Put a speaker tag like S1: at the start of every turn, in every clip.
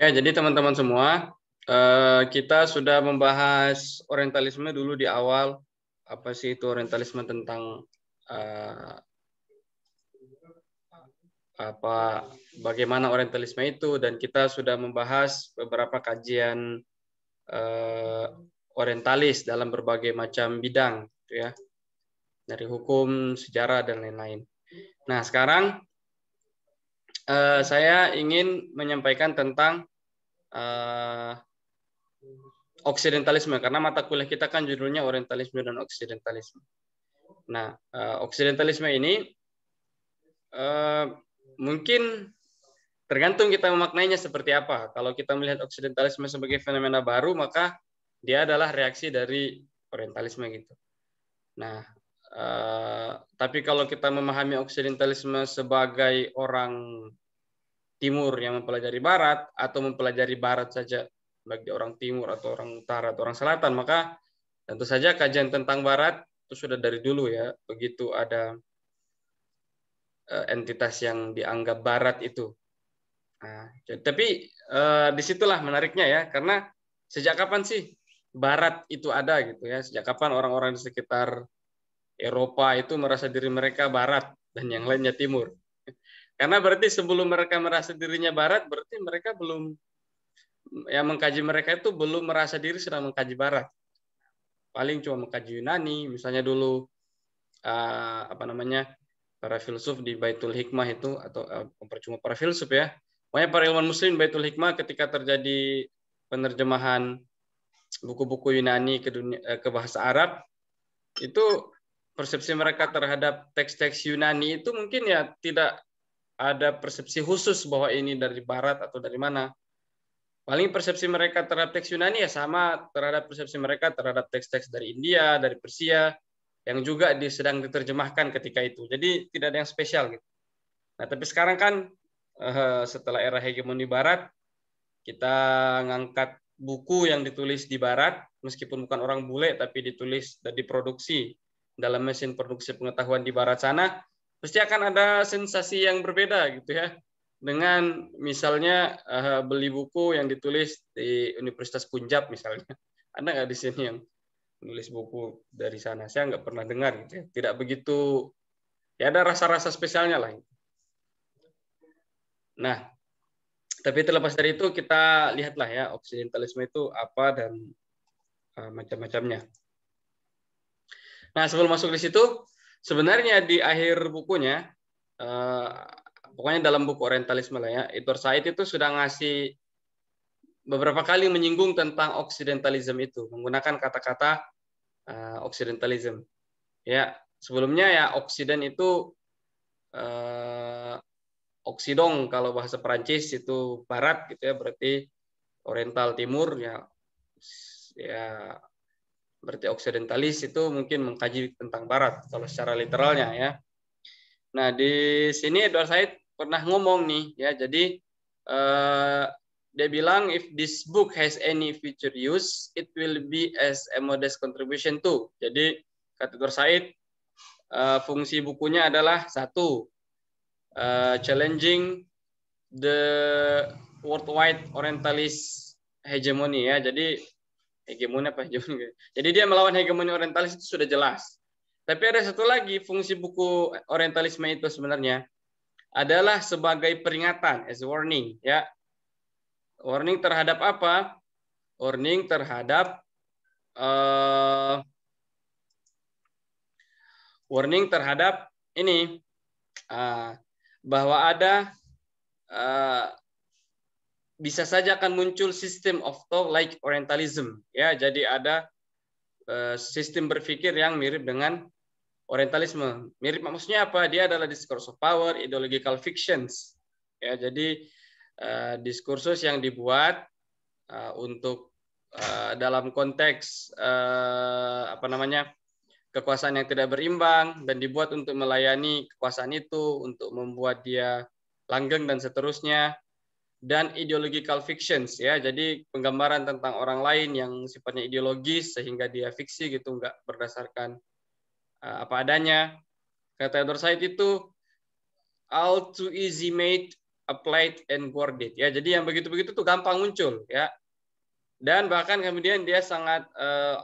S1: Ya, jadi teman-teman semua, eh, kita sudah membahas orientalisme dulu di awal. Apa sih itu orientalisme tentang eh, apa bagaimana orientalisme itu dan kita sudah membahas beberapa kajian eh, orientalis dalam berbagai macam bidang gitu ya dari hukum sejarah dan lain-lain. Nah sekarang uh, saya ingin menyampaikan tentang uh, Oksidentalisme karena mata kuliah kita kan judulnya Orientalisme dan Oksidentalisme. Nah, uh, Oksidentalisme ini uh, mungkin tergantung kita memaknainya seperti apa. Kalau kita melihat Oksidentalisme sebagai fenomena baru, maka dia adalah reaksi dari Orientalisme gitu. Nah, Eh, tapi kalau kita memahami oksidentalisme sebagai orang timur yang mempelajari barat atau mempelajari barat saja bagi orang timur atau orang utara atau orang selatan, maka tentu saja kajian tentang barat itu sudah dari dulu ya. Begitu ada eh, entitas yang dianggap barat itu. Nah, tapi eh, disitulah menariknya ya, karena sejak kapan sih barat itu ada gitu ya? Sejak kapan orang-orang di sekitar Eropa itu merasa diri mereka barat dan yang lainnya timur. Karena berarti sebelum mereka merasa dirinya barat, berarti mereka belum yang mengkaji mereka itu belum merasa diri sedang mengkaji barat. Paling cuma mengkaji Yunani, misalnya dulu ah, apa namanya? para filsuf di Baitul Hikmah itu atau uh, para filsuf ya. Pokoknya para ilmuwan muslim Baitul Hikmah ketika terjadi penerjemahan buku-buku Yunani ke dunia, eh, ke bahasa Arab itu persepsi mereka terhadap teks-teks Yunani itu mungkin ya tidak ada persepsi khusus bahwa ini dari barat atau dari mana. Paling persepsi mereka terhadap teks Yunani ya sama terhadap persepsi mereka terhadap teks-teks dari India, dari Persia yang juga sedang diterjemahkan ketika itu. Jadi tidak ada yang spesial gitu. Nah, tapi sekarang kan eh, setelah era hegemoni barat kita ngangkat buku yang ditulis di barat meskipun bukan orang bule tapi ditulis dan diproduksi dalam mesin produksi pengetahuan di barat sana, pasti akan ada sensasi yang berbeda gitu ya dengan misalnya uh, beli buku yang ditulis di Universitas Punjab misalnya. Ada nggak di sini yang nulis buku dari sana? Saya nggak pernah dengar gitu ya. Tidak begitu ya ada rasa-rasa spesialnya lah. Gitu. Nah, tapi terlepas dari itu kita lihatlah ya oksidentalisme itu apa dan uh, macam-macamnya. Nah, sebelum masuk di situ, sebenarnya di akhir bukunya, eh, pokoknya dalam buku Orientalisme lah ya, Itur Said itu sudah ngasih beberapa kali menyinggung tentang Occidentalism itu, menggunakan kata-kata eh, Occidentalism. Ya, sebelumnya ya Occident itu eh, Oksidong kalau bahasa Perancis itu Barat gitu ya, berarti Oriental Timur ya, ya Berarti oksidentalis itu mungkin mengkaji tentang barat kalau secara literalnya ya. Nah, di sini Edward Said pernah ngomong nih ya. Jadi eh, dia bilang if this book has any future use, it will be as a modest contribution to. Jadi kata Edward Said eh, fungsi bukunya adalah satu uh, challenging the worldwide orientalist hegemony ya. Jadi hegemoni apa hegemoni. Jadi dia melawan hegemoni orientalis itu sudah jelas. Tapi ada satu lagi fungsi buku orientalisme itu sebenarnya adalah sebagai peringatan, as warning, ya. Warning terhadap apa? Warning terhadap uh, warning terhadap ini uh, bahwa ada uh, bisa saja akan muncul sistem of thought like Orientalism. Ya, jadi ada eh, sistem berpikir yang mirip dengan Orientalisme. Mirip maksudnya apa? Dia adalah discourse of power, ideological fictions. Ya, jadi eh, diskursus yang dibuat eh, untuk dalam konteks apa namanya kekuasaan yang tidak berimbang dan dibuat untuk melayani kekuasaan itu, untuk membuat dia langgeng dan seterusnya dan ideological fictions ya. Jadi penggambaran tentang orang lain yang sifatnya ideologis sehingga dia fiksi gitu nggak berdasarkan uh, apa adanya. Kata Edward Said itu all too easy made, applied and guarded ya. Jadi yang begitu-begitu tuh gampang muncul ya. Dan bahkan kemudian dia sangat uh, eh,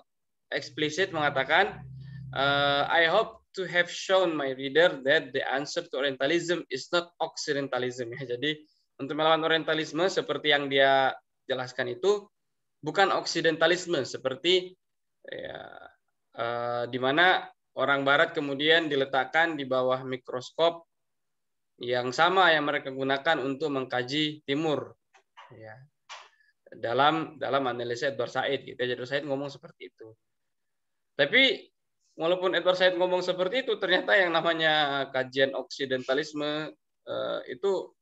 S1: eksplisit mengatakan uh, I hope to have shown my reader that the answer to Orientalism is not Occidentalism ya. Jadi untuk melawan orientalisme seperti yang dia jelaskan itu bukan oksidentalisme seperti ya, uh, di mana orang barat kemudian diletakkan di bawah mikroskop yang sama yang mereka gunakan untuk mengkaji timur ya dalam dalam analisa Edward Said gitu ya. Edward Said ngomong seperti itu tapi walaupun Edward Said ngomong seperti itu ternyata yang namanya kajian oksidentalisme eh, itu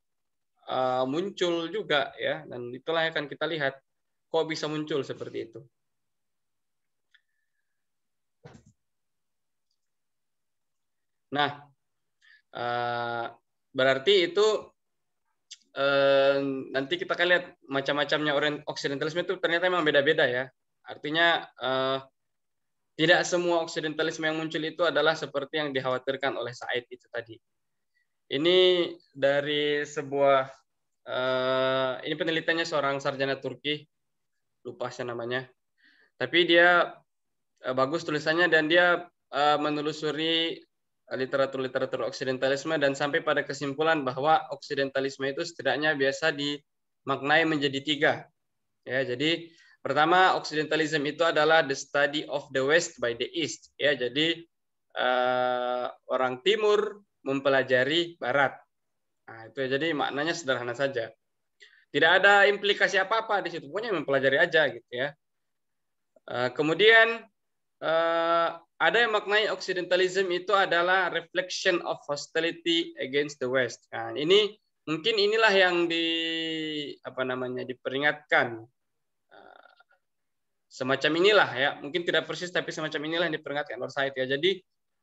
S1: Eh, muncul juga ya dan itulah akan kita lihat kok bisa muncul seperti itu. Nah, eh, berarti itu eh, nanti kita akan lihat macam-macamnya orang oksidentalisme itu ternyata memang beda-beda ya. Artinya tidak semua oksidentalisme yang muncul itu adalah seperti yang dikhawatirkan oleh Said itu tadi. Ini dari sebuah uh, ini penelitiannya seorang sarjana Turki, lupa saya namanya. Tapi dia uh, bagus tulisannya dan dia uh, menelusuri literatur-literatur oksidentalisme dan sampai pada kesimpulan bahwa oksidentalisme itu setidaknya biasa dimaknai menjadi tiga. Ya, jadi pertama oksidentalisme itu adalah the study of the west by the east. Ya, jadi uh, orang timur mempelajari Barat. Nah, itu jadi maknanya sederhana saja. Tidak ada implikasi apa-apa di situ, pokoknya mempelajari aja gitu ya. Eh, kemudian eh, ada yang maknai Occidentalism itu adalah reflection of hostility against the West. Nah, ini mungkin inilah yang di apa namanya diperingatkan eh, semacam inilah ya mungkin tidak persis tapi semacam inilah yang diperingatkan Lord Said ya jadi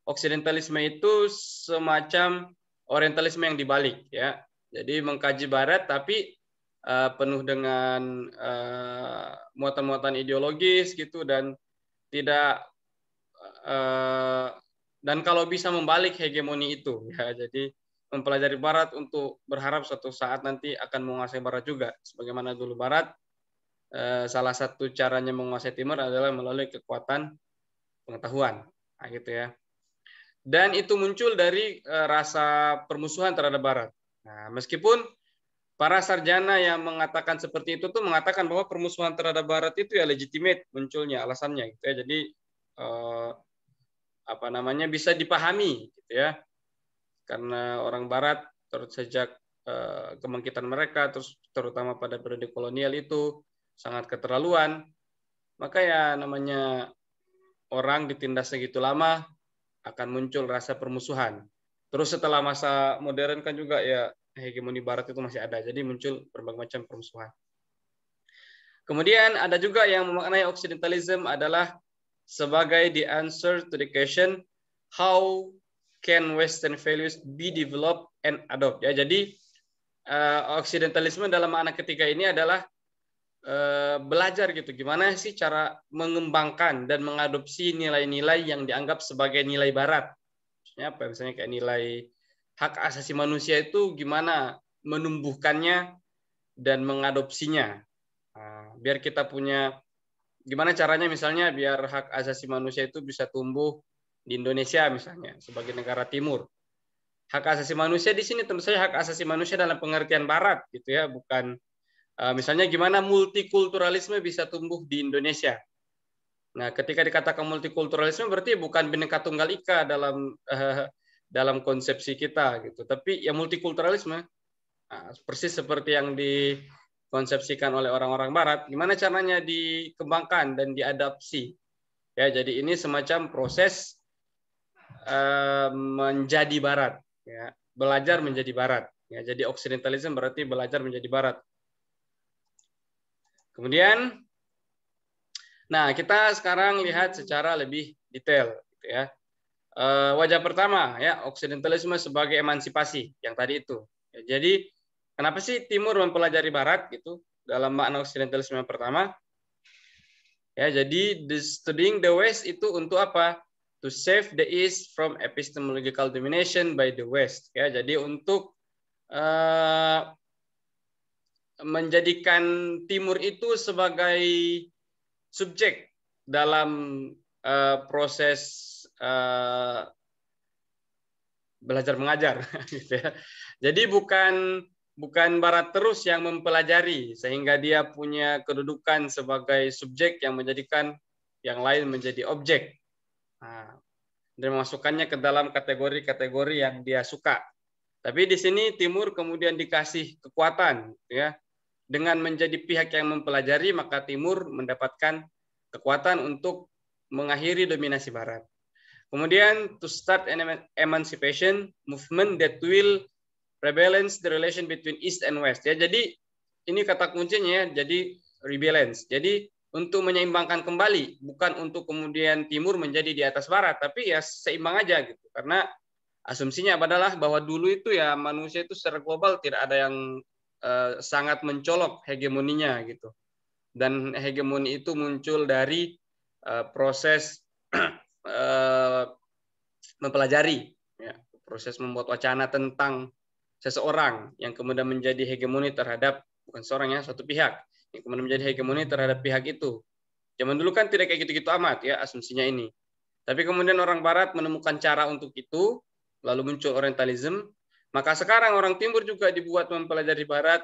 S1: Oksidentalisme itu semacam Orientalisme yang dibalik ya. Jadi mengkaji Barat tapi uh, penuh dengan uh, muatan-muatan ideologis gitu dan tidak uh, dan kalau bisa membalik hegemoni itu ya. Jadi mempelajari Barat untuk berharap suatu saat nanti akan menguasai Barat juga. Sebagaimana dulu Barat, salah satu caranya menguasai Timur adalah melalui kekuatan pengetahuan. Nah, gitu ya dan itu muncul dari eh, rasa permusuhan terhadap Barat. Nah, meskipun para sarjana yang mengatakan seperti itu tuh mengatakan bahwa permusuhan terhadap Barat itu ya legitimate munculnya alasannya gitu ya. Jadi eh, apa namanya bisa dipahami gitu ya, karena orang Barat terus sejak eh, kemangkitan mereka terus terutama pada periode kolonial itu sangat keterlaluan. Maka ya namanya orang ditindas segitu lama akan muncul rasa permusuhan. Terus setelah masa modern kan juga ya hegemoni barat itu masih ada, jadi muncul berbagai macam permusuhan. Kemudian ada juga yang memaknai occidentalism adalah sebagai the answer to the question how can western values be developed and adopted. Ya, jadi uh, eh, occidentalism dalam makna ketiga ini adalah Eh, belajar gitu gimana sih cara mengembangkan dan mengadopsi nilai-nilai yang dianggap sebagai nilai barat misalnya apa misalnya kayak nilai hak asasi manusia itu gimana menumbuhkannya dan mengadopsinya nah, biar kita punya gimana caranya misalnya biar hak asasi manusia itu bisa tumbuh di Indonesia misalnya sebagai negara timur hak asasi manusia di sini tentu saja hak asasi manusia dalam pengertian barat gitu ya bukan Eh, misalnya gimana multikulturalisme bisa tumbuh di Indonesia. Nah, ketika dikatakan multikulturalisme berarti bukan bineka tunggal ika dalam uh, dalam konsepsi kita gitu, tapi ya multikulturalisme nah, persis seperti yang dikonsepsikan oleh orang-orang Barat. Gimana caranya dikembangkan dan diadopsi? Ya, jadi ini semacam proses uh, menjadi Barat, ya belajar menjadi Barat. Ya, jadi Occidentalism berarti belajar menjadi Barat Kemudian, nah kita sekarang lihat secara lebih detail, gitu ya. Eh, wajah pertama ya Oksidentalisme sebagai emansipasi yang tadi itu. Ya, jadi kenapa sih Timur mempelajari Barat gitu dalam makna Oksidentalisme yang pertama? Ya, jadi the studying the West itu untuk apa? To save the East from epistemological domination by the West. Ya, jadi untuk eh, menjadikan Timur itu sebagai subjek dalam uh, proses uh, belajar mengajar gitu ya. Jadi bukan bukan barat terus yang mempelajari sehingga dia punya kedudukan sebagai subjek yang menjadikan yang lain menjadi objek. Nah, dan masukkannya ke dalam kategori-kategori yang dia suka. Tapi di sini timur kemudian dikasih kekuatan ya dengan menjadi pihak yang mempelajari, maka Timur mendapatkan kekuatan untuk mengakhiri dominasi Barat. Kemudian, to start an emancipation movement that will rebalance the relation between East and West. Ya, jadi ini kata kuncinya ya, jadi rebalance. Jadi untuk menyeimbangkan kembali, bukan untuk kemudian Timur menjadi di atas Barat, tapi ya seimbang aja gitu. Karena asumsinya adalah bahwa dulu itu ya manusia itu secara global tidak ada yang Eh, sangat mencolok hegemoninya gitu. Dan hegemoni itu muncul dari eh, proses eh, mempelajari, ya, proses membuat wacana tentang seseorang yang kemudian menjadi hegemoni terhadap bukan seorang ya suatu pihak yang kemudian menjadi hegemoni terhadap pihak itu. Zaman dulu kan tidak kayak gitu-gitu amat ya asumsinya ini. Tapi kemudian orang Barat menemukan cara untuk itu, lalu muncul Orientalism, maka sekarang orang timur juga dibuat mempelajari barat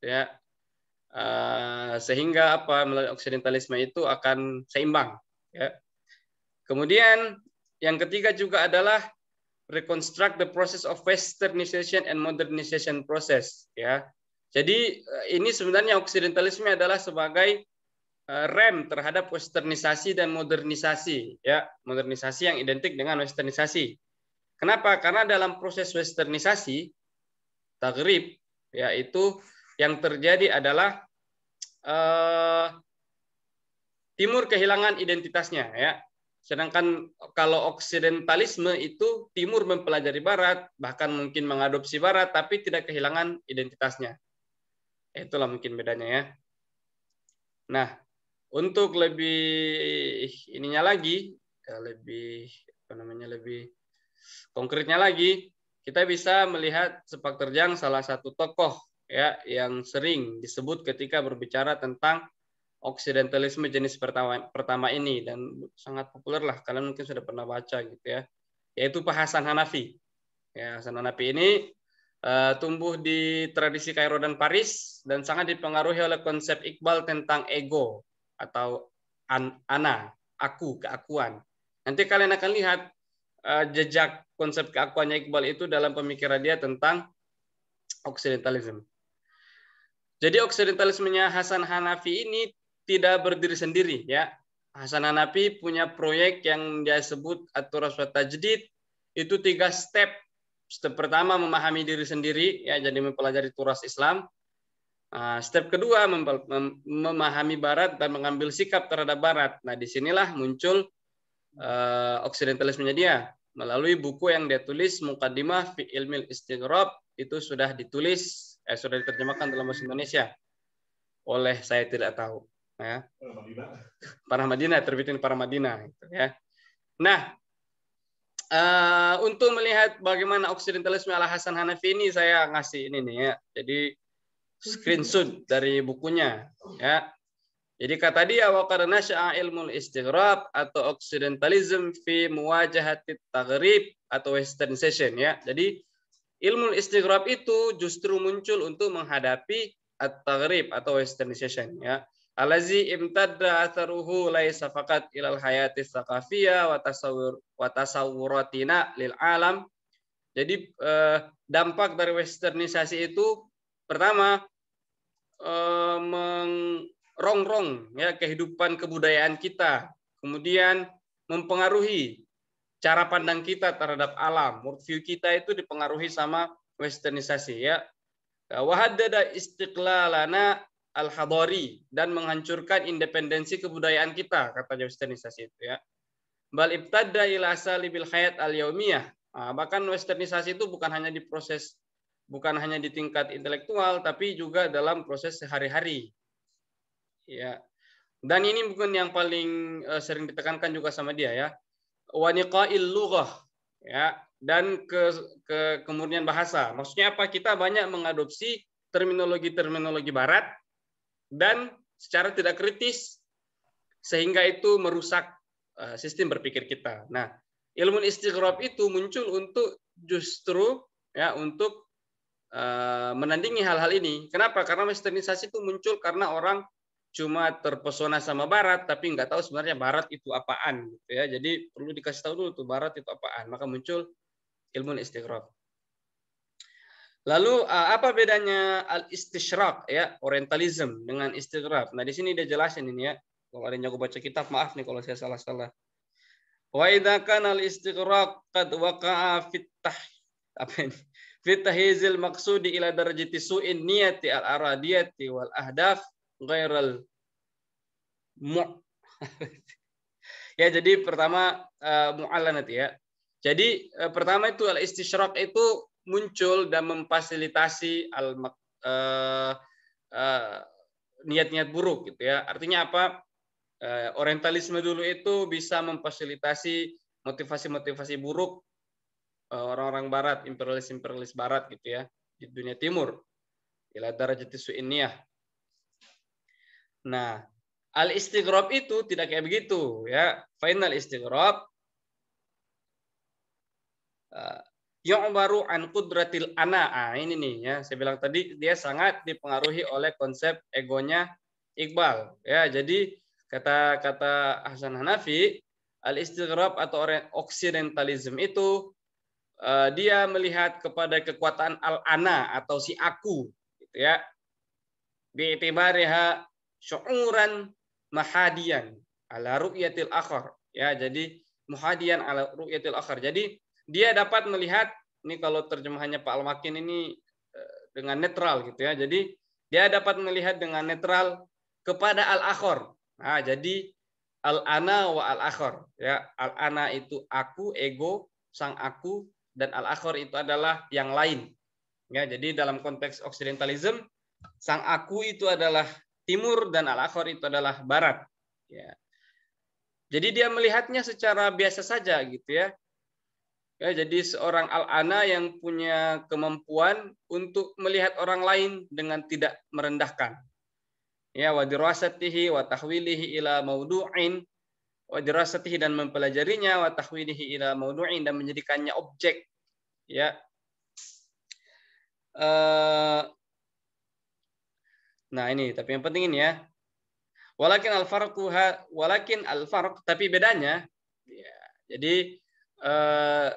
S1: ya uh, sehingga apa melalui oksidentalisme itu akan seimbang ya. Kemudian yang ketiga juga adalah reconstruct the process of westernization and modernization process ya. Jadi eh, ini sebenarnya oksidentalisme adalah sebagai eh, rem terhadap westernisasi dan modernisasi ya modernisasi yang identik dengan westernisasi Kenapa? Karena dalam proses westernisasi tagrib yaitu yang terjadi adalah eh, timur kehilangan identitasnya ya. Sedangkan kalau oksidentalisme itu timur mempelajari barat, bahkan mungkin mengadopsi barat tapi tidak kehilangan identitasnya. Itulah mungkin bedanya ya. Nah, untuk lebih ininya lagi eh, lebih apa namanya lebih Konkretnya lagi, kita bisa melihat sepak terjang salah satu tokoh ya yang sering disebut ketika berbicara tentang oksidentalisme jenis pertama, pertama ini dan sangat populer lah kalian mungkin sudah pernah baca gitu ya yaitu Pak Hasan Hanafi. Ya, Hasan Hanafi ini uh, tumbuh di tradisi Kairo dan Paris dan sangat dipengaruhi oleh konsep Iqbal tentang ego atau an ana, aku, keakuan. Nanti kalian akan lihat Eh, jejak konsep keakuannya Iqbal itu dalam pemikiran dia tentang Occidentalism. Jadi Oksidentalismenya Hasan Hanafi ini tidak berdiri sendiri ya. Hasan Hanafi punya proyek yang dia sebut aturan tajdid itu tiga step. Step pertama memahami diri sendiri ya jadi mempelajari turas Islam. Eh, step kedua memahami Barat dan mengambil sikap terhadap Barat. Nah disinilah muncul uh, Oksidentalismenya dia melalui buku yang dia tulis Mukadimah fi Ilmil Istighrab itu sudah ditulis eh, sudah diterjemahkan dalam bahasa Indonesia oleh saya tidak tahu ya. Para Madinah terbitin Para Madinah gitu, ya. Nah, uh, untuk melihat bagaimana oksidentalisme ala Hasan Hanafi ini saya ngasih ini nih ya. Jadi screenshot dari bukunya ya. Jadi kata dia wa karena ilmu istighrab atau occidentalism fi muwajahati taghrib atau westernization ya. Jadi ilmu istighrab itu justru muncul untuk menghadapi at-taghrib atau westernization ya. Alazi imtadda atharuhu laisa faqat ilal hayati tsaqafiyah wa tasawwur wa tasawwuratina lil alam. Jadi eh, dampak dari westernisasi itu pertama eh, rongrong ya kehidupan kebudayaan kita, kemudian mempengaruhi cara pandang kita terhadap alam. Worldview kita itu dipengaruhi sama westernisasi ya. Wahadada istiqlalana al-hadari dan menghancurkan independensi kebudayaan kita kata westernisasi itu ya. Bal ibtada ila salibil hayat al-yaumiyah. Ah, bahkan westernisasi itu bukan hanya di proses bukan hanya di tingkat intelektual tapi juga dalam proses sehari-hari ya dan ini mungkin yang paling eh, sering ditekankan juga sama dia ya waniqail lughah ya dan ke, ke kemurnian bahasa maksudnya apa kita banyak mengadopsi terminologi-terminologi barat dan secara tidak kritis sehingga itu merusak eh, sistem berpikir kita. Nah, ilmu istighrab itu muncul untuk justru ya untuk eh, menandingi hal-hal ini. Kenapa? Karena westernisasi itu muncul karena orang cuma terpesona sama barat tapi nggak tahu sebenarnya barat itu apaan gitu ya jadi perlu dikasih tahu dulu tuh barat itu apaan maka muncul ilmu istiqroh lalu eh, apa bedanya al istishraq ya orientalism dengan istiqroh nah di sini dia jelasin ini ya kalau ada yang jago baca kitab maaf nih kalau saya salah salah wa idakan al istiqroh qad waqa'a apa ini fitahizil maksudi ila darajati su'in niyati al aradiyati wal ahdaf ghairal mu. ya jadi pertama uh, eh, nanti ya. Jadi eh, pertama itu al istishraq itu muncul dan memfasilitasi al eh, niat-niat buruk gitu ya. Artinya apa? orientalisme dulu itu bisa memfasilitasi motivasi-motivasi buruk orang-orang barat, imperialis-imperialis barat gitu ya di dunia timur. Ila ini ya. Nah, al istighrob itu tidak kayak begitu ya. Final istighrob eh, yang baru an kudratil ana. Ah, ini nih ya, saya bilang tadi dia sangat dipengaruhi oleh konsep egonya Iqbal. Ya, jadi kata kata Hasan Hanafi al istighrab atau oksidentalism itu eh, dia melihat kepada kekuatan al ana atau si aku gitu ya bi'tibariha syu'uran mahadian ala ru'yatil akhar. Ya, jadi muhadian ala ru'yatil akhar. Jadi dia dapat melihat ini kalau terjemahannya Pak Almakin ini eh, dengan netral gitu ya. Jadi dia dapat melihat dengan netral kepada al-akhor. Nah, jadi al-ana wa al-akhor ya. Al-ana itu aku, ego, sang aku dan al-akhor itu adalah yang lain. Ya, jadi dalam konteks occidentalism sang aku itu adalah timur dan al-akhir itu adalah barat. Ya. Jadi dia melihatnya secara biasa saja gitu ya. Ya, jadi seorang al-ana yang punya kemampuan untuk melihat orang lain dengan tidak merendahkan. Ya, wa dirasatihi wa tahwilihi ila maudu'in wa dirasatihi dan mempelajarinya wa tahwilihi ila maudu'in dan menjadikannya objek. Ya. Uh, Nah ini, tapi yang penting ini ya. Walakin al ha, walakin al farq, tapi bedanya. Ya, jadi eh,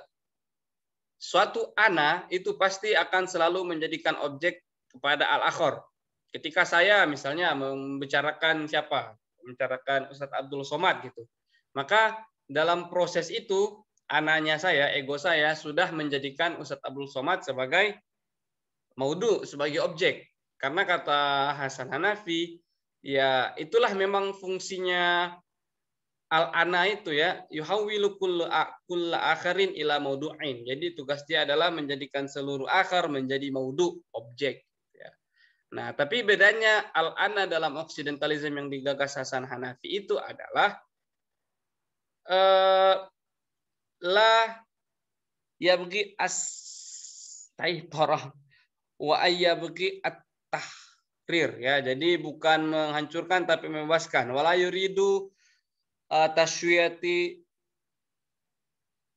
S1: suatu ana itu pasti akan selalu menjadikan objek kepada al akhor. Ketika saya misalnya membicarakan siapa, membicarakan Ustadz Abdul Somad gitu, maka dalam proses itu ananya saya, ego saya sudah menjadikan Ustadz Abdul Somad sebagai maudu, sebagai objek karena kata Hasan Hanafi, ya itulah memang fungsinya al-ana itu ya, yuhawwilu akul akharin ila maudu'in. Jadi tugas dia adalah menjadikan seluruh akar menjadi maudu, objek. Ya. Nah, tapi bedanya al-ana dalam oksidentalisme yang digagas Hasan Hanafi itu adalah uh, la bagi as toroh wa ayyabqi at tahrir ya. Jadi bukan menghancurkan tapi membebaskan. Wala yuridu eh, taswiyati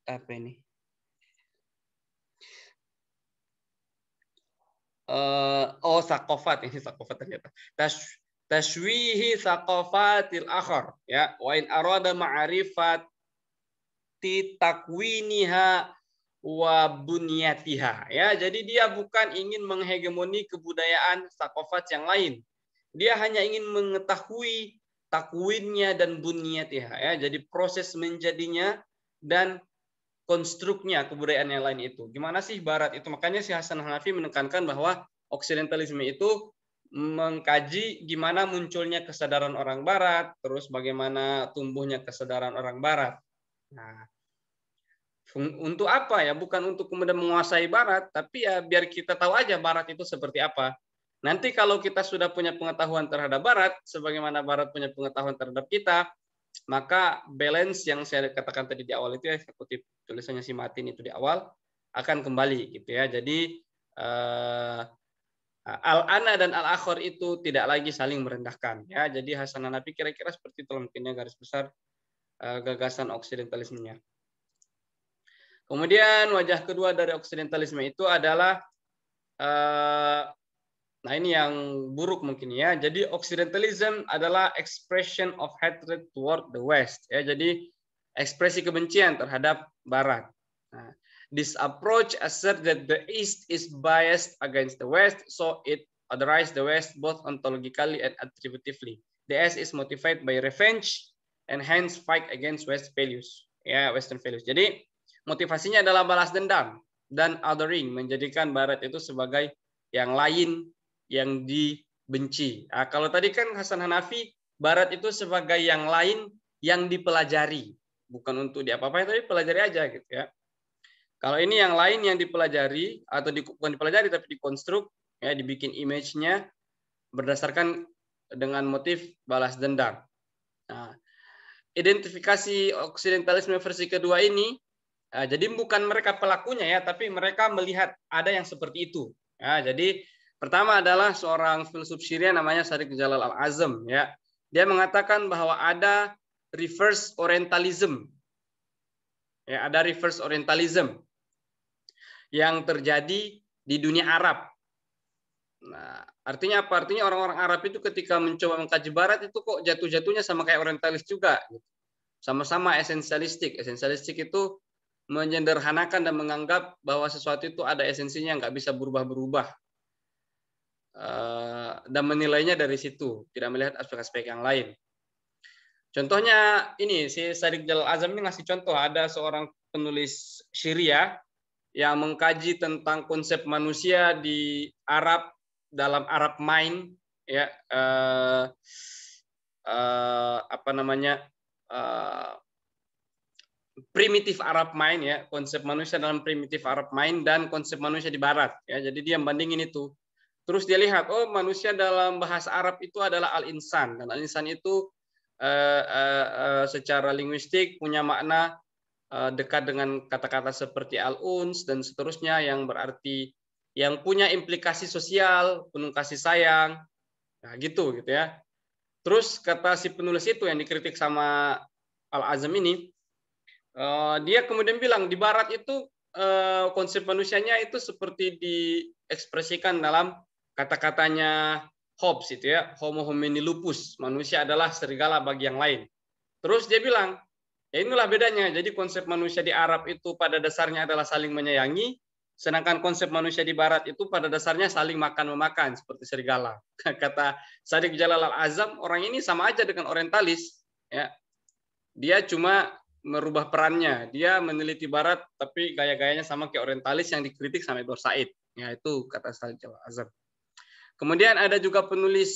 S1: apa ini? Uh, oh sakofat ini sakofat ternyata. Tash, tashwihi sakofatil akhar ya. Wa in arada ma'rifat takwiniha Wabunyatiha, ya jadi dia bukan ingin menghegemoni kebudayaan sakofat yang lain dia hanya ingin mengetahui takwinnya dan bunyatiha ya jadi proses menjadinya dan konstruknya kebudayaan yang lain itu gimana sih barat itu makanya si Hasan Hanafi menekankan bahwa oksidentalisme itu mengkaji gimana munculnya kesadaran orang barat terus bagaimana tumbuhnya kesadaran orang barat nah untuk apa ya? Bukan untuk kemudian menguasai Barat, tapi ya biar kita tahu aja Barat itu seperti apa. Nanti kalau kita sudah punya pengetahuan terhadap Barat, sebagaimana Barat punya pengetahuan terhadap kita, maka balance yang saya katakan tadi di awal itu ya, kutip tulisannya si Martin itu di awal, akan kembali gitu ya. Jadi uh, al-ana dan al-akhir itu tidak lagi saling merendahkan ya. Jadi hasanah Hanafi kira-kira seperti itu mungkinnya garis besar uh, gagasan oksidentalismenya. Kemudian wajah kedua dari oksidentalisme itu adalah eh, nah ini yang buruk mungkin ya. Jadi oksidentalisme adalah expression of hatred toward the west ya. Jadi ekspresi kebencian terhadap barat. Nah, this approach asserts that the east is biased against the west so it otherwise the west both ontologically and attributively. The East is motivated by revenge and hence fight against West values. Ya, Western values. Jadi Motivasinya adalah balas dendam dan othering, menjadikan Barat itu sebagai yang lain yang dibenci. Nah, kalau tadi kan Hasan Hanafi, Barat itu sebagai yang lain yang dipelajari, bukan untuk diapa-apain tapi pelajari aja gitu ya. Kalau ini yang lain yang dipelajari atau di, bukan dipelajari tapi dikonstruk ya dibikin image-nya berdasarkan dengan motif balas dendam. Nah, identifikasi oksidentalisme versi kedua ini Ah, jadi bukan mereka pelakunya ya, tapi mereka melihat ada yang seperti itu. Ya, jadi pertama adalah seorang filsuf Syria namanya Sadiq Jalal Al-Azam ya. Dia mengatakan bahwa ada reverse orientalism. Ya, ada reverse orientalism yang terjadi di dunia Arab. Nah, artinya apa? Artinya orang-orang Arab itu ketika mencoba mengkaji barat itu kok jatuh-jatuhnya sama kayak orientalis juga Sama-sama esensialistik. Esensialistik itu menyederhanakan dan menganggap bahwa sesuatu itu ada esensinya nggak bisa berubah-berubah eh, dan menilainya dari situ, tidak melihat aspek-aspek yang lain. Contohnya ini si Sadiq Jalal Azam ini ngasih contoh ada seorang penulis Syria yang mengkaji tentang konsep manusia di Arab dalam Arab Mind ya eh, eh, apa namanya eh, primitif Arab main ya konsep manusia dalam primitif Arab main dan konsep manusia di Barat ya jadi dia membandingin itu terus dia lihat oh manusia dalam bahasa Arab itu adalah al insan dan al insan itu eh, eh, eh, secara linguistik punya makna eh, dekat dengan kata-kata seperti al uns dan seterusnya yang berarti yang punya implikasi sosial penuh kasih sayang nah gitu gitu ya terus kata si penulis itu yang dikritik sama al azam ini Eh, dia kemudian bilang di Barat itu uh, konsep manusianya itu seperti diekspresikan dalam kata-katanya Hobbes itu ya, Homo homini lupus, manusia adalah serigala bagi yang lain. Terus dia bilang, ya inilah bedanya. Jadi konsep manusia di Arab itu pada dasarnya adalah saling menyayangi, sedangkan konsep manusia di Barat itu pada dasarnya saling makan memakan seperti serigala. Kata Sadiq Jalal Al Azam, orang ini sama aja dengan Orientalis, ya. Dia cuma merubah perannya. Dia meneliti barat tapi gaya-gayanya sama kayak orientalis yang dikritik sama Edward Said. Ya itu kata Salih Azhar. Kemudian ada juga penulis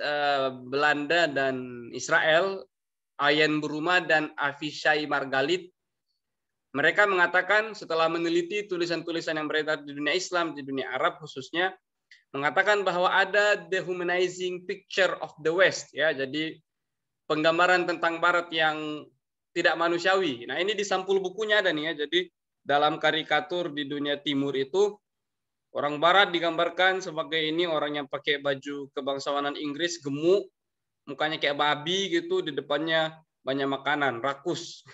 S1: uh, Belanda dan Israel, Ayen Buruma dan Avishai Margalit. Mereka mengatakan setelah meneliti tulisan-tulisan yang beredar di dunia Islam, di dunia Arab khususnya, mengatakan bahwa ada dehumanizing picture of the West ya. Jadi penggambaran tentang Barat yang tidak manusiawi. Nah, ini di sampul bukunya ada nih ya. Jadi dalam karikatur di dunia timur itu orang barat digambarkan sebagai ini orang yang pakai baju kebangsawanan Inggris, gemuk, mukanya kayak babi gitu, di depannya banyak makanan, rakus.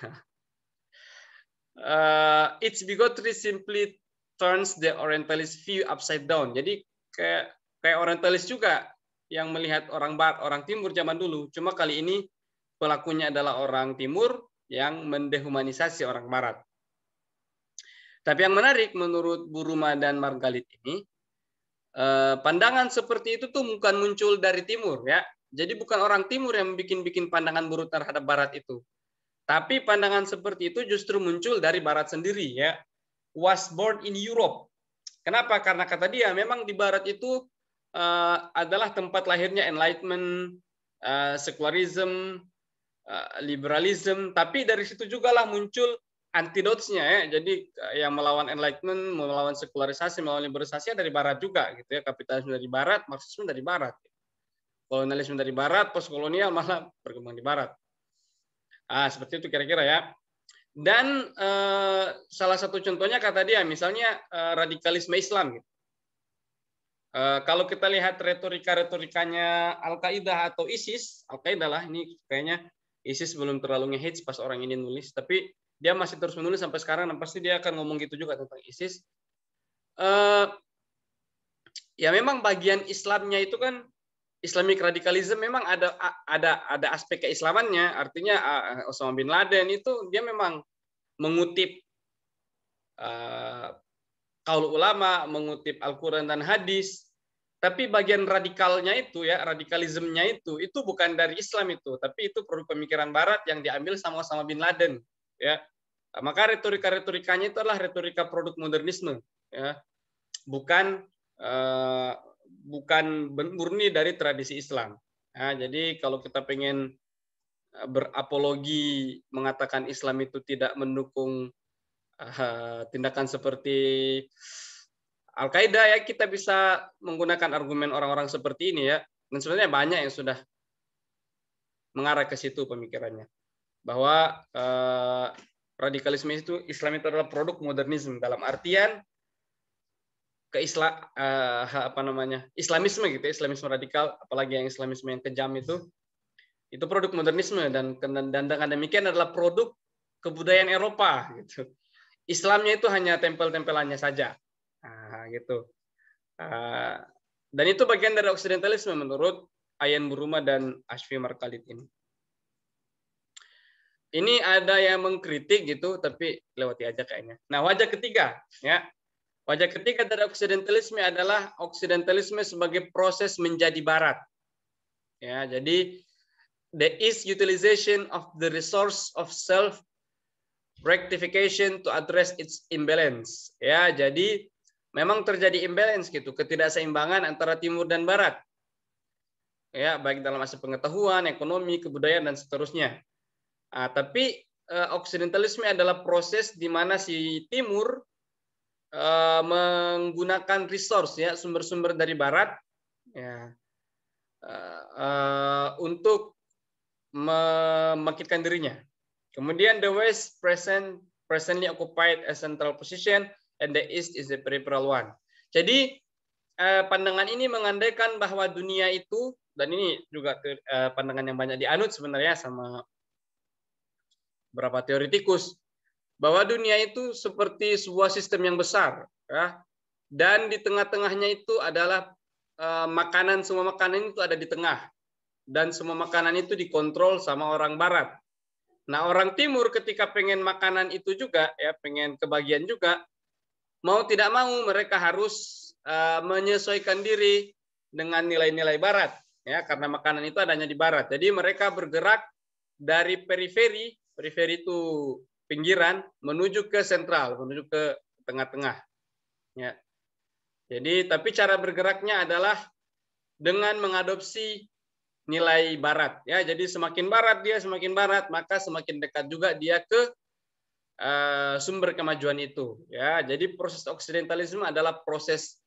S1: uh, its bigotry simply turns the orientalist view upside down. Jadi kayak kayak orientalis juga yang melihat orang barat, orang timur zaman dulu. Cuma kali ini pelakunya adalah orang timur, yang mendehumanisasi orang barat. Tapi yang menarik menurut Buruma dan Margalit ini, eh, pandangan seperti itu tuh bukan muncul dari timur ya. Jadi bukan orang timur yang bikin-bikin pandangan buruk terhadap barat itu. Tapi pandangan seperti itu justru muncul dari barat sendiri ya. Was born in Europe. Kenapa? Karena kata dia memang di barat itu uh, adalah tempat lahirnya enlightenment, uh, secularism, Eh, liberalism, tapi dari situ juga lah muncul antidotesnya ya. Jadi eh, yang melawan enlightenment, melawan sekularisasi, melawan liberalisasi dari barat juga gitu ya. Kapitalisme dari barat, marxisme dari barat. Kolonialisme dari barat, postkolonial malah berkembang di barat. Ah, seperti itu kira-kira ya. Dan eh, salah satu contohnya kata dia misalnya eh, radikalisme Islam gitu. Uh, kalau kita lihat retorika-retorikanya Al-Qaeda atau ISIS, Al-Qaeda lah ini kayaknya ISIS belum terlalu ngehits pas orang ini nulis, tapi dia masih terus menulis sampai sekarang dan pasti dia akan ngomong gitu juga tentang ISIS. Uh, ya memang bagian Islamnya itu kan Islamic radikalisme memang ada ada ada aspek keislamannya. Artinya uh, Osama bin Laden itu dia memang mengutip uh, kaul ulama, mengutip Al-Qur'an dan hadis. Tapi bagian radikalnya itu ya, radikalismenya itu, itu bukan dari Islam itu, tapi itu produk pemikiran Barat yang diambil sama sama Bin Laden. Ya, maka retorika-retorikanya itu adalah retorika produk modernisme, ya, bukan uh, bukan murni dari tradisi Islam. Nah, jadi kalau kita pengen eh, berapologi mengatakan Islam itu tidak mendukung uh, tindakan seperti Al-Qaeda ya kita bisa menggunakan argumen orang-orang seperti ini ya. Dan sebenarnya banyak yang sudah mengarah ke situ pemikirannya bahwa eh, radikalisme itu Islam itu adalah produk modernisme dalam artian ke Islam eh, apa namanya Islamisme gitu ya, Islamisme radikal apalagi yang Islamisme yang kejam itu itu produk modernisme dan dan dengan demikian adalah produk kebudayaan Eropa gitu Islamnya itu hanya tempel-tempelannya saja gitu. Uh, dan itu bagian dari oksidentalisme menurut Ayan Buruma dan Ashfi Markalit ini. Ini ada yang mengkritik gitu, tapi lewati aja kayaknya. Nah, wajah ketiga, ya. Wajah ketiga dari oksidentalisme adalah oksidentalisme sebagai proses menjadi barat. Ya, jadi the is utilization of the resource of self rectification to address its imbalance. Ya, jadi memang terjadi imbalance gitu, ketidakseimbangan antara timur dan barat. Ya, baik dalam aspek pengetahuan, ekonomi, kebudayaan dan seterusnya. Nah, tapi eh, oksidentalisme adalah proses di mana si timur eh, menggunakan resource ya, sumber-sumber dari barat ya. Eh, eh, untuk membangkitkan dirinya. Kemudian the West present presently occupied a central position and the east is the peripheral one. Jadi eh, pandangan ini mengandaikan bahwa dunia itu dan ini juga ke, eh, pandangan yang banyak dianut sebenarnya sama beberapa teoritikus bahwa dunia itu seperti sebuah sistem yang besar ya. Dan di tengah-tengahnya itu adalah eh, makanan semua makanan itu ada di tengah dan semua makanan itu dikontrol sama orang barat. Nah, orang timur ketika pengen makanan itu juga ya, pengen kebagian juga, mau tidak mau mereka harus eh, menyesuaikan diri dengan nilai-nilai barat ya karena makanan itu adanya di barat. Jadi mereka bergerak dari periferi, periferi itu pinggiran menuju ke sentral, menuju ke tengah-tengah. Ya. Jadi tapi cara bergeraknya adalah dengan mengadopsi nilai barat ya. Jadi semakin barat dia semakin barat, maka semakin dekat juga dia ke Eh, sumber kemajuan itu ya jadi proses oksidentalisme adalah proses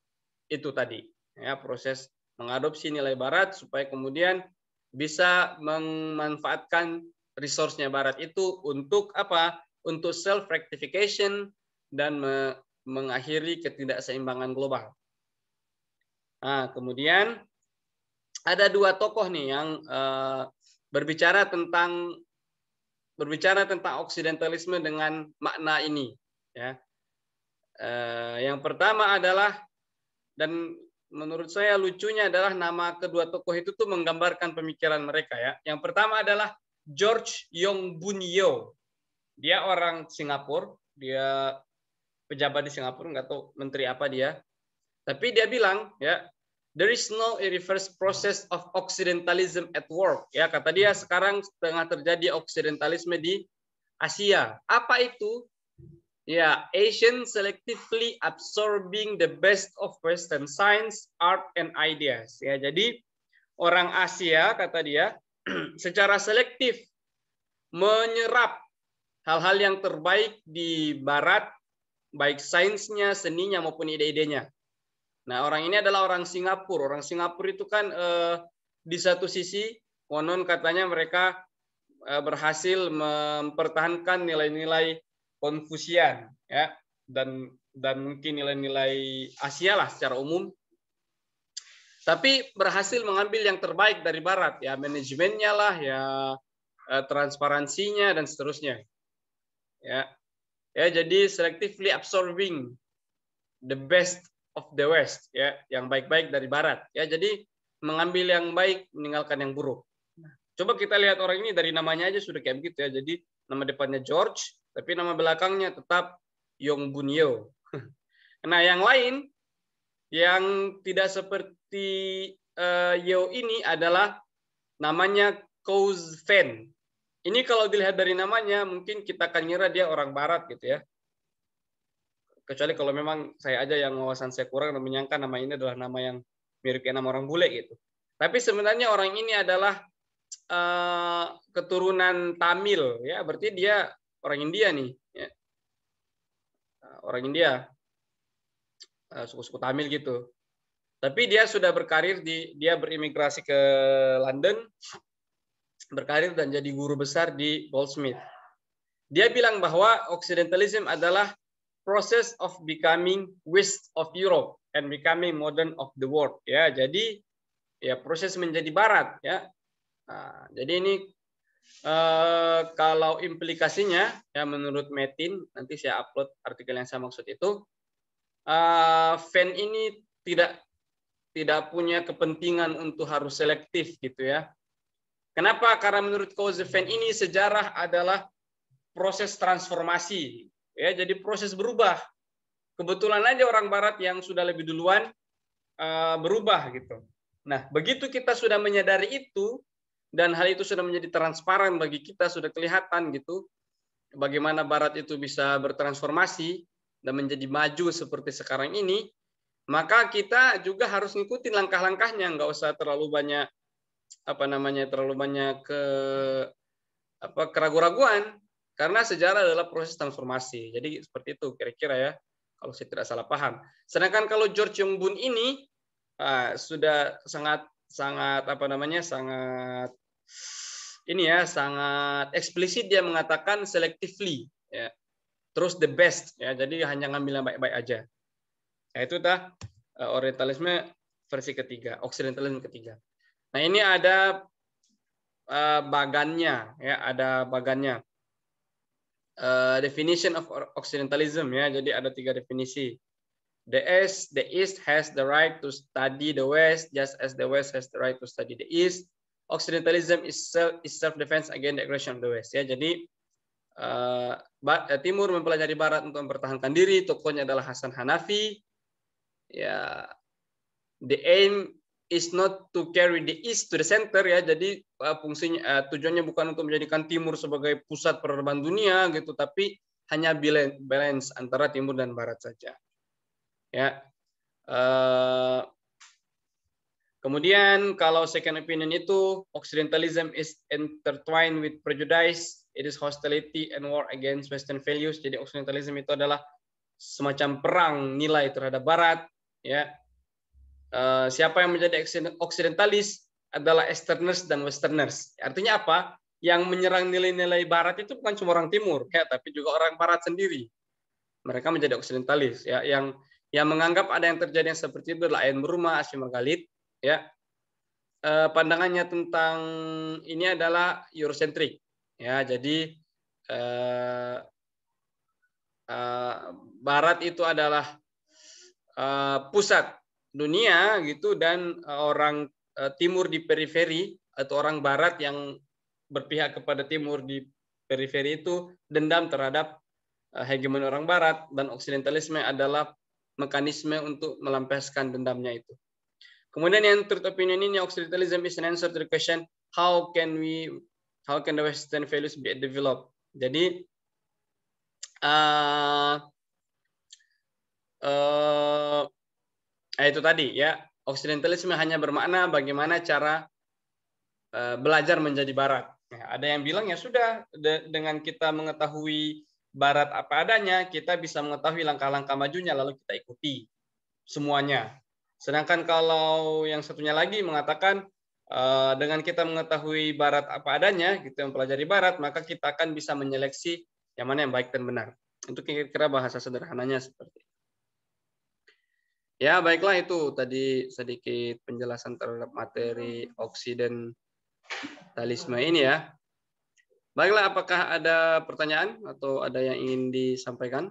S1: itu tadi ya proses mengadopsi nilai barat supaya kemudian bisa memanfaatkan resource-nya barat itu untuk apa untuk self rectification dan me mengakhiri ketidakseimbangan global nah kemudian ada dua tokoh nih yang uh, berbicara tentang berbicara tentang oksidentalisme dengan makna ini ya eh, yang pertama adalah dan menurut saya lucunya adalah nama kedua tokoh itu tuh menggambarkan pemikiran mereka ya yang pertama adalah George Yong Bun Yeo dia orang Singapura dia pejabat di Singapura nggak tahu menteri apa dia tapi dia bilang ya There is no reverse process of Occidentalism at work. Ya, kata dia sekarang tengah terjadi Occidentalisme di Asia. Apa itu? Ya, Asian selectively absorbing the best of Western science, art, and ideas. Ya, jadi orang Asia kata dia secara selektif menyerap hal-hal yang terbaik di Barat, baik sainsnya, seninya maupun ide-idenya. Nah, orang ini adalah orang Singapura. Orang Singapura itu kan eh, di satu sisi konon katanya mereka eh, berhasil mempertahankan nilai-nilai Konfusian ya dan dan mungkin nilai-nilai Asia lah secara umum. Tapi berhasil mengambil yang terbaik dari barat ya manajemennya lah ya eh, transparansinya dan seterusnya. Ya. Ya jadi selectively absorbing the best of the West, ya, yang baik-baik dari Barat, ya. Jadi mengambil yang baik, meninggalkan yang buruk. Nah, coba kita lihat orang ini dari namanya aja sudah kayak begitu ya. Jadi nama depannya George, tapi nama belakangnya tetap Yong Bun Yeo. Nah, yang lain yang tidak seperti uh, eh, Yeo ini adalah namanya Kouz Fan. Ini kalau dilihat dari namanya mungkin kita akan ngira dia orang barat gitu ya kecuali kalau memang saya aja yang wawasan saya kurang dan menyangka nama ini adalah nama yang mirip kayak nama orang bule gitu. Tapi sebenarnya orang ini adalah uh, keturunan Tamil ya, berarti dia orang India nih, ya. Eh, orang India, eh, suku-suku uh, Tamil gitu. Tapi dia sudah berkarir di, dia berimigrasi ke London, berkarir dan jadi guru besar di Goldsmith. Dia bilang bahwa Occidentalism adalah process of becoming west of Europe and becoming modern of the world. Ya, jadi ya proses menjadi barat ya. Nah, jadi ini eh, kalau implikasinya ya menurut Metin nanti saya upload artikel yang saya maksud itu eh, fan ini tidak tidak punya kepentingan untuk harus selektif gitu ya. Kenapa? Karena menurut Kozefen ini sejarah adalah proses transformasi Ya, jadi proses berubah. Kebetulan aja orang barat yang sudah lebih duluan uh, berubah gitu. Nah, begitu kita sudah menyadari itu dan hal itu sudah menjadi transparan bagi kita, sudah kelihatan gitu bagaimana barat itu bisa bertransformasi dan menjadi maju seperti sekarang ini, maka kita juga harus ngikutin langkah-langkahnya, nggak usah terlalu banyak apa namanya terlalu banyak ke apa keraguan-raguan karena sejarah adalah proses transformasi. Jadi seperti itu kira-kira ya, kalau saya tidak salah paham. Sedangkan kalau George Bun ini uh, sudah sangat sangat apa namanya sangat ini ya sangat eksplisit dia mengatakan selectively ya terus the best ya jadi hanya ngambil yang baik-baik aja nah itu tah eh, orientalisme versi ketiga oksidentalisme ketiga nah ini ada uh, bagannya ya ada bagannya uh, definition of Occidentalism ya. Jadi ada tiga definisi. The East, the East has the right to study the West, just as the West has the right to study the East. Occidentalism is self, is self defense against the aggression of the West. Ya, jadi uh, Timur mempelajari Barat untuk mempertahankan diri. Tokohnya adalah Hasan Hanafi. Ya, the aim is not to carry the east to the center ya. Jadi uh, fungsinya uh, tujuannya bukan untuk menjadikan timur sebagai pusat peradaban dunia gitu, tapi hanya balance antara timur dan barat saja. Ya. Uh, kemudian kalau second opinion itu occidentalism is intertwined with prejudice, it is hostility and war against western values. Jadi occidentalism itu adalah semacam perang nilai terhadap barat, ya Eh, siapa yang menjadi oksidentalis adalah Easterners dan Westerners. Artinya apa? Yang menyerang nilai-nilai Barat itu bukan cuma orang Timur, ya, tapi juga orang Barat sendiri. Mereka menjadi oksidentalis, ya, yang yang menganggap ada yang terjadi yang seperti itu adalah Ayn Burma, Asyim Galit, ya. Eh, pandangannya tentang ini adalah Eurocentric, ya. Jadi eh, eh, Barat itu adalah eh, pusat dunia gitu dan eh, orang eh, timur di periferi atau orang barat yang berpihak kepada timur di periferi itu dendam terhadap eh, hegemon orang barat dan oksidentalisme adalah mekanisme untuk melampiaskan dendamnya itu. Kemudian yang third opinion ini occidentalism is an answer to the question how can we how can the western values be developed. Jadi uh, uh, eh, itu tadi ya Occidentalisme hanya bermakna bagaimana cara uh, belajar menjadi Barat. Nah, ada yang bilang ya sudah de dengan kita mengetahui Barat apa adanya, kita bisa mengetahui langkah-langkah majunya lalu kita ikuti semuanya. Sedangkan kalau yang satunya lagi mengatakan uh, dengan kita mengetahui Barat apa adanya, kita mempelajari Barat, maka kita akan bisa menyeleksi yang mana yang baik dan benar. Untuk kira-kira bahasa sederhananya seperti Ya, baiklah itu tadi sedikit penjelasan terhadap materi oksiden talisme ini ya. Baiklah, apakah ada pertanyaan atau ada yang ingin disampaikan?